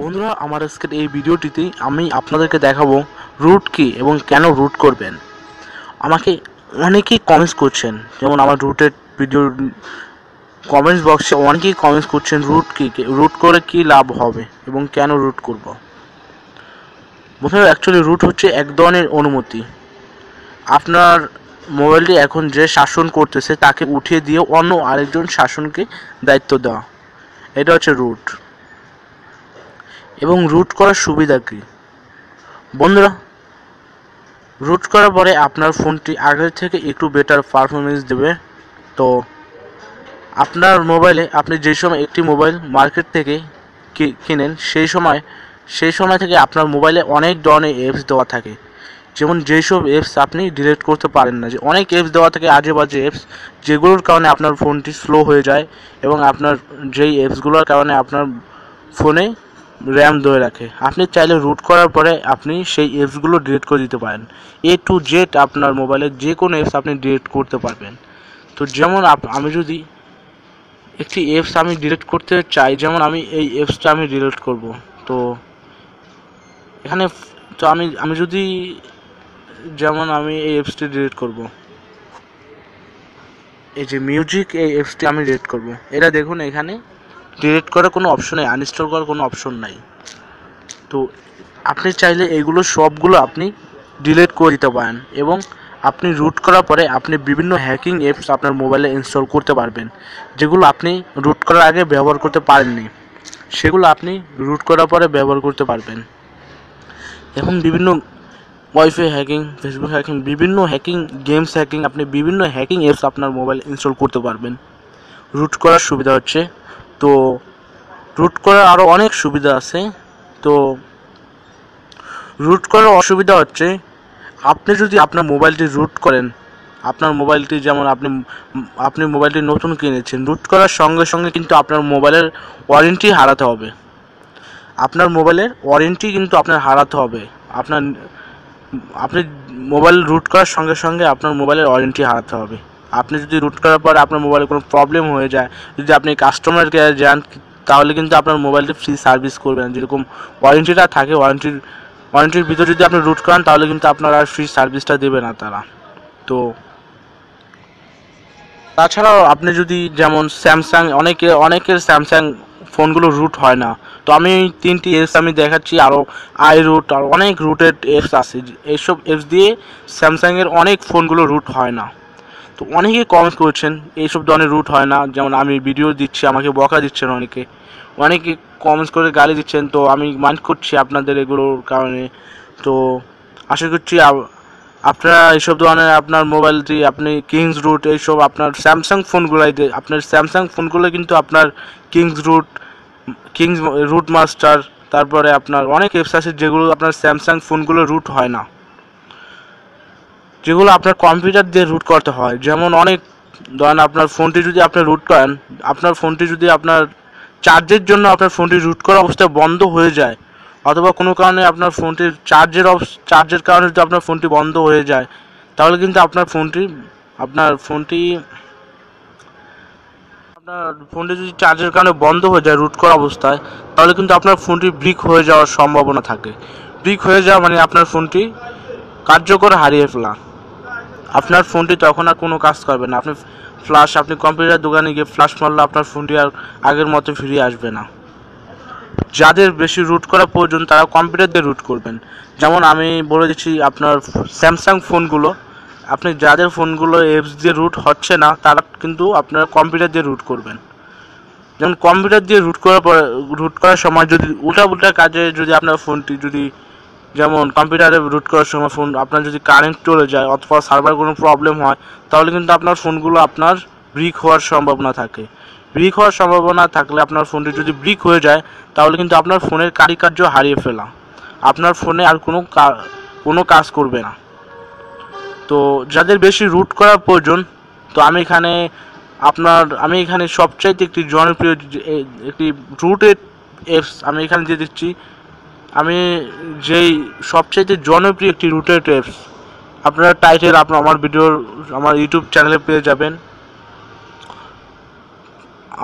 বন্ধুরা আমার আজকের এই ভিডিওটিতে আমি আপনাদেরকে দেখাবো রুট কি এবং কেন রুট করবেন আমাকে অনেকেই কমেন্টস করছেন যেমন আমার রুটের ভিডিও কমেন্টস বক্সে অনেকেই কমেন্টস করছেন রুট কি রুট করে কি লাভ হবে এবং কেন রুট করব বন্ধুরা অ্যাকচুয়ালি রুট হচ্ছে এক ধরনের অনুমতি আপনার মোবাইলটি এখন যে শাসন করতেছে তাকে উঠিয়ে দিয়ে অন্য আরেকজন শাসনকে দায়িত্ব দেওয়া এটা হচ্ছে রুট এবং রুট করার সুবিধা কী বন্ধুরা রুট করার পরে আপনার ফোনটি আগের থেকে একটু বেটার পারফরমেন্স দেবে তো আপনার মোবাইলে আপনি যে সময় একটি মোবাইল মার্কেট থেকে কিনেন সেই সময় সেই সময় থেকে আপনার মোবাইলে অনেক ধরনের অ্যাপস দেওয়া থাকে যেমন যেসব অ্যাপস আপনি ডিলেট করতে পারেন না যে অনেক অ্যাপস দেওয়া থাকে আজে বাজে অ্যাপস যেগুলোর কারণে আপনার ফোনটি স্লো হয়ে যায় এবং আপনার যেই অ্যাপসগুলোর কারণে আপনার ফোনে র্যাম ধরে রাখে আপনি চাইলে রুট করার পরে আপনি সেই অ্যাপসগুলো ডিলিট করে দিতে পারেন এ টু জেড আপনার মোবাইলের যে কোনো অ্যাপস আপনি ডিলিট করতে পারবেন তো যেমন আমি যদি একটি অ্যাপস আমি ডিলিট করতে চাই যেমন আমি এই অ্যাপসটা আমি ডিলিট করব তো এখানে তো আমি আমি যদি যেমন আমি এই অ্যাপসটি ডিলিট করব এই যে মিউজিক এই অ্যাপসটি আমি ডিলিট করব এটা দেখুন এখানে ডিলিট করার কোনো অপশন নেই আনইনস্টল করার কোনো অপশন নাই তো আপনি চাইলে এগুলো সবগুলো আপনি ডিলিট করে দিতে পারেন এবং আপনি রুট করার পরে আপনি বিভিন্ন হ্যাকিং অ্যাপস আপনার মোবাইলে ইনস্টল করতে পারবেন যেগুলো আপনি রুট করার আগে ব্যবহার করতে পারেননি সেগুলো আপনি রুট করার পরে ব্যবহার করতে পারবেন এখন বিভিন্ন ওয়াইফাই হ্যাকিং ফেসবুক হ্যাকিং বিভিন্ন হ্যাকিং গেমস হ্যাকিং আপনি বিভিন্ন হ্যাকিং অ্যাপস আপনার মোবাইল ইনস্টল করতে পারবেন রুট করার সুবিধা হচ্ছে তো রুট করার আরও অনেক সুবিধা আছে তো রুট করার অসুবিধা হচ্ছে আপনি যদি আপনার মোবাইলটি রুট করেন আপনার মোবাইলটি যেমন আপনি আপনি মোবাইলটি নতুন কিনেছেন রুট করার সঙ্গে সঙ্গে কিন্তু আপনার মোবাইলের ওয়ারেন্টি হারাতে হবে আপনার মোবাইলের ওয়ারেন্টি কিন্তু আপনার হারাতে হবে আপনার আপনি মোবাইল রুট করার সঙ্গে সঙ্গে আপনার মোবাইলের ওয়ারেন্টি হারাতে হবে আপনি যদি রুট করার পর আপনার মোবাইলে কোনো প্রবলেম হয়ে যায় যদি আপনি কাস্টমার কেয়ারে যান তাহলে কিন্তু আপনার মোবাইলটি ফ্রি সার্ভিস করবে না যেরকম ওয়ারেন্টিটা থাকে ওয়ারেন্টির ওয়ারেন্টির ভিতরে যদি আপনি রুট করান তাহলে কিন্তু আপনার আর ফ্রি সার্ভিসটা দেবে না তারা তো তাছাড়াও আপনি যদি যেমন স্যামসাং অনেকে অনেকের স্যামসাং ফোনগুলো রুট হয় না তো আমি তিনটি এপস আমি দেখাচ্ছি আরও আই রুট আর অনেক রুটেড এপস আছে এইসব এপস দিয়ে স্যামসাংয়ের অনেক ফোনগুলো রুট হয় না তো অনেকেই কমেন্ট করছেন এইসব ধরনের রুট হয় না যেমন আমি ভিডিও দিচ্ছি আমাকে বকা দিচ্ছেন অনেকে অনেকে কমেন্টস করে গালি দিচ্ছেন তো আমি মাইন্ড করছি আপনাদের এগুলোর কারণে তো আশা করছি আপনারা এইসব ধরনের আপনার মোবাইল দিয়ে আপনি কিংস রুট এইসব আপনার স্যামসাং ফোনগুলাই আপনার স্যামসাং ফোনগুলো কিন্তু আপনার kings root kings root master তারপরে আপনার অনেক অ্যাপস আছে যেগুলো আপনার স্যামসাং ফোনগুলো রুট হয় না যেগুলো আপনার কম্পিউটার দিয়ে রুট করতে হয় যেমন অনেক ধরেন আপনার ফোনটি যদি আপনি রুট করেন আপনার ফোনটি যদি আপনার চার্জের জন্য আপনার ফোনটি রুট করা অবস্থায় বন্ধ হয়ে যায় অথবা কোনো কারণে আপনার ফোনটির চার্জের চার্জের কারণে যদি আপনার ফোনটি বন্ধ হয়ে যায় তাহলে কিন্তু আপনার ফোনটি আপনার ফোনটি আপনার ফোনটি যদি চার্জের কারণে বন্ধ হয়ে যায় রুট করা অবস্থায় তাহলে কিন্তু আপনার ফোনটি ব্রিক হয়ে যাওয়ার সম্ভাবনা থাকে ব্রিক হয়ে যাওয়া মানে আপনার ফোনটি কার্যকর হারিয়ে ফেলা আপনার ফোনটি তখন আর কোনো কাজ করবে না আপনি ফ্লাশ আপনি কম্পিউটার দোকানে গিয়ে ফ্লাশ মারলে আপনার ফোনটি আর আগের মতো ফিরে আসবে না যাদের বেশি রুট করা প্রয়োজন তারা কম্পিউটার দিয়ে রুট করবেন যেমন আমি বলে দিচ্ছি আপনার স্যামসাং ফোনগুলো আপনি যাদের ফোনগুলো অ্যাপস দিয়ে রুট হচ্ছে না তারা কিন্তু আপনারা কম্পিউটার দিয়ে রুট করবেন যেমন কম্পিউটার দিয়ে রুট করার পরে রুট করার সময় যদি উল্টা উল্টা কাজে যদি আপনার ফোনটি যদি যেমন কম্পিউটারে রুট করার সময় ফোন আপনার যদি কারেন্ট চলে যায় অথবা সার্ভার কোনো প্রবলেম হয় তাহলে কিন্তু আপনার ফোনগুলো আপনার ব্রিক হওয়ার সম্ভাবনা থাকে ব্রিক হওয়ার সম্ভাবনা থাকলে আপনার ফোনটি যদি ব্রিক হয়ে যায় তাহলে কিন্তু আপনার ফোনের কারিকার্য হারিয়ে ফেলা আপনার ফোনে আর কোনো কোনো কাজ করবে না তো যাদের বেশি রুট করার প্রয়োজন তো আমি এখানে আপনার আমি এখানে সবচাইতে একটি জনপ্রিয় একটি রুটের অ্যাপস আমি এখানে দিয়ে দিচ্ছি আমি যেই সবচাইতে জনপ্রিয় একটি রুটের টেপস আপনারা টাইটেল আপনার আমার ভিডিওর আমার ইউটিউব চ্যানেলে পেয়ে যাবেন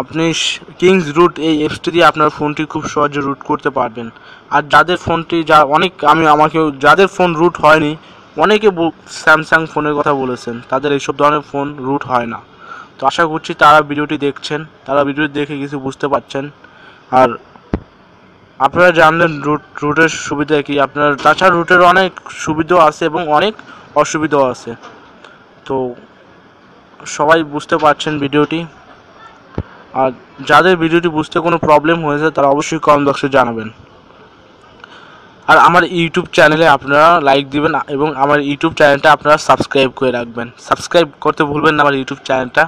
আপনি কিংস রুট এই অ্যাপসটি দিয়ে আপনার ফোনটি খুব সহজে রুট করতে পারবেন আর যাদের ফোনটি যা অনেক আমি আমাকে যাদের ফোন রুট হয়নি অনেকে স্যামসাং ফোনের কথা বলেছেন তাদের এইসব ধরনের ফোন রুট হয় না তো আশা করছি তারা ভিডিওটি দেখছেন তারা ভিডিওটি দেখে কিছু বুঝতে পারছেন আর আপনারা জানলেন রুট রুটের সুবিধা কি আপনার তাছাড়া রুটের অনেক সুবিধাও আছে এবং অনেক অসুবিধাও আছে তো সবাই বুঝতে পারছেন ভিডিওটি আর যাদের ভিডিওটি বুঝতে কোনো প্রবলেম হয়েছে তারা অবশ্যই কমেন্ট বক্সে জানাবেন আর আমার ইউটিউব চ্যানেলে আপনারা লাইক দিবেন এবং আমার ইউটিউব চ্যানেলটা আপনারা সাবস্ক্রাইব করে রাখবেন সাবস্ক্রাইব করতে ভুলবেন না আমার ইউটিউব চ্যানেলটা